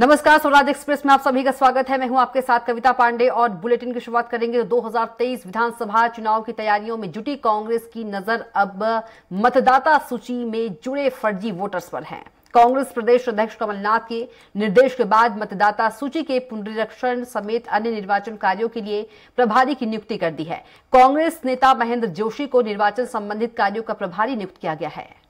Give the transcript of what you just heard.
नमस्कार स्वराज एक्सप्रेस में आप सभी का स्वागत है मैं हूं आपके साथ कविता पांडे और बुलेटिन की शुरुआत करेंगे 2023 विधानसभा चुनाव की तैयारियों में जुटी कांग्रेस की नजर अब मतदाता सूची में जुड़े फर्जी वोटर्स पर है कांग्रेस प्रदेश अध्यक्ष कमलनाथ के निर्देश के बाद मतदाता सूची के पुनरीक्षण समेत अन्य निर्वाचन कार्यों के लिए प्रभारी की नियुक्ति कर दी है कांग्रेस नेता महेंद्र जोशी को निर्वाचन संबंधित कार्यों का प्रभारी नियुक्त किया गया है